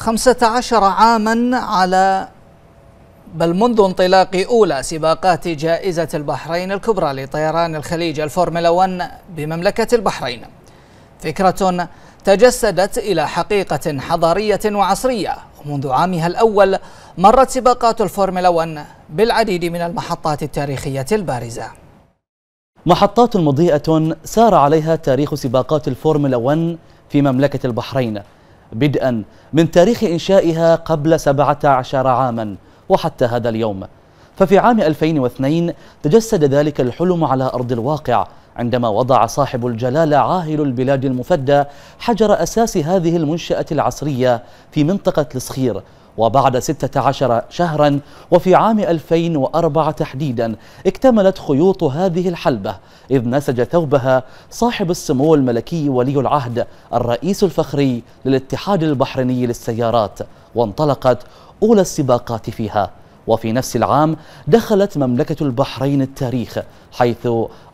خمسة عشر عاما على بل منذ انطلاق أولى سباقات جائزة البحرين الكبرى لطيران الخليج الفورمولا 1 بمملكة البحرين فكرة تجسدت إلى حقيقة حضارية وعصرية ومنذ عامها الأول مرت سباقات الفورمولا 1 بالعديد من المحطات التاريخية البارزة محطات مضيئة سار عليها تاريخ سباقات الفورمولا 1 في مملكة البحرين بدءا من تاريخ إنشائها قبل 17 عاما وحتى هذا اليوم ففي عام 2002 تجسد ذلك الحلم على أرض الواقع عندما وضع صاحب الجلالة عاهل البلاد المفدى حجر أساس هذه المنشأة العصرية في منطقة الصخير وبعد 16 شهرا وفي عام 2004 تحديدا اكتملت خيوط هذه الحلبة إذ نسج ثوبها صاحب السمو الملكي ولي العهد الرئيس الفخري للاتحاد البحريني للسيارات وانطلقت أولى السباقات فيها وفي نفس العام دخلت مملكة البحرين التاريخ حيث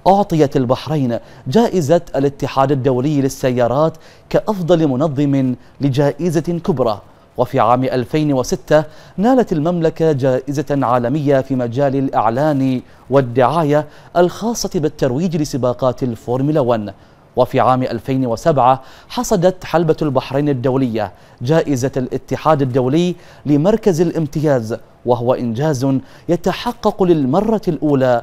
أعطيت البحرين جائزة الاتحاد الدولي للسيارات كأفضل منظم لجائزة كبرى وفي عام 2006 نالت المملكة جائزة عالمية في مجال الإعلان والدعاية الخاصة بالترويج لسباقات الفورمولا 1 وفي عام 2007 حصدت حلبة البحرين الدولية جائزة الاتحاد الدولي لمركز الامتياز وهو إنجاز يتحقق للمرة الأولى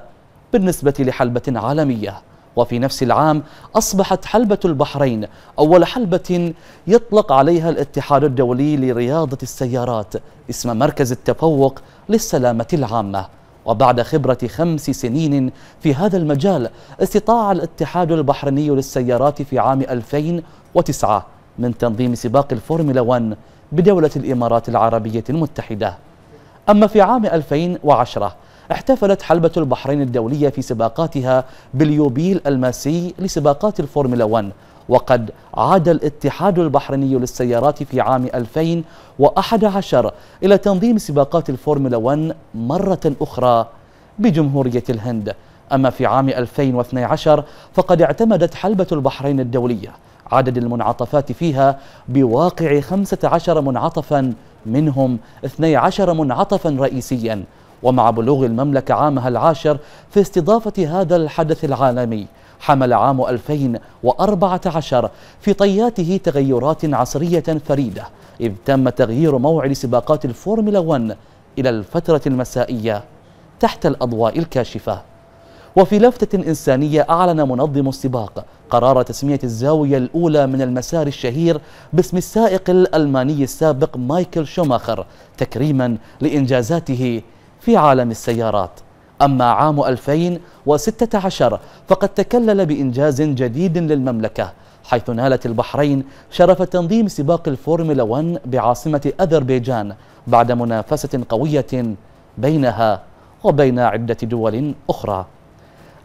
بالنسبة لحلبة عالمية وفي نفس العام أصبحت حلبة البحرين أول حلبة يطلق عليها الاتحاد الدولي لرياضة السيارات اسم مركز التفوق للسلامة العامة وبعد خبرة خمس سنين في هذا المجال استطاع الاتحاد البحريني للسيارات في عام 2009 من تنظيم سباق الفورمولا 1 بدولة الإمارات العربية المتحدة أما في عام 2010 احتفلت حلبة البحرين الدولية في سباقاتها باليوبيل الماسي لسباقات الفورمولا 1 وقد عاد الاتحاد البحريني للسيارات في عام 2011 إلى تنظيم سباقات الفورمولا 1 مرة أخرى بجمهورية الهند أما في عام 2012 فقد اعتمدت حلبة البحرين الدولية عدد المنعطفات فيها بواقع 15 منعطفا منهم 12 منعطفا رئيسيا ومع بلوغ المملكة عامها العاشر في استضافة هذا الحدث العالمي حمل عام 2014 في طياته تغيرات عصرية فريدة إذ تم تغيير موعد سباقات الفورمولا 1 إلى الفترة المسائية تحت الأضواء الكاشفة وفي لفتة إنسانية أعلن منظم السباق قرار تسمية الزاوية الأولى من المسار الشهير باسم السائق الألماني السابق مايكل شوماخر تكريما لإنجازاته في عالم السيارات أما عام 2016 فقد تكلل بإنجاز جديد للمملكة حيث نالت البحرين شرف تنظيم سباق الفورمولا 1 بعاصمة أذربيجان بعد منافسة قوية بينها وبين عدة دول أخرى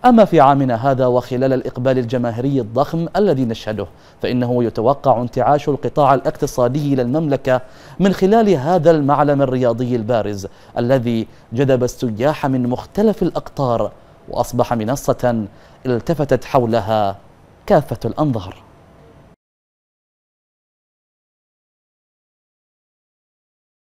أما في عامنا هذا وخلال الإقبال الجماهيري الضخم الذي نشهده فإنه يتوقع انتعاش القطاع الاقتصادي للمملكة من خلال هذا المعلم الرياضي البارز الذي جذب السياح من مختلف الأقطار وأصبح منصة التفتت حولها كافة الأنظار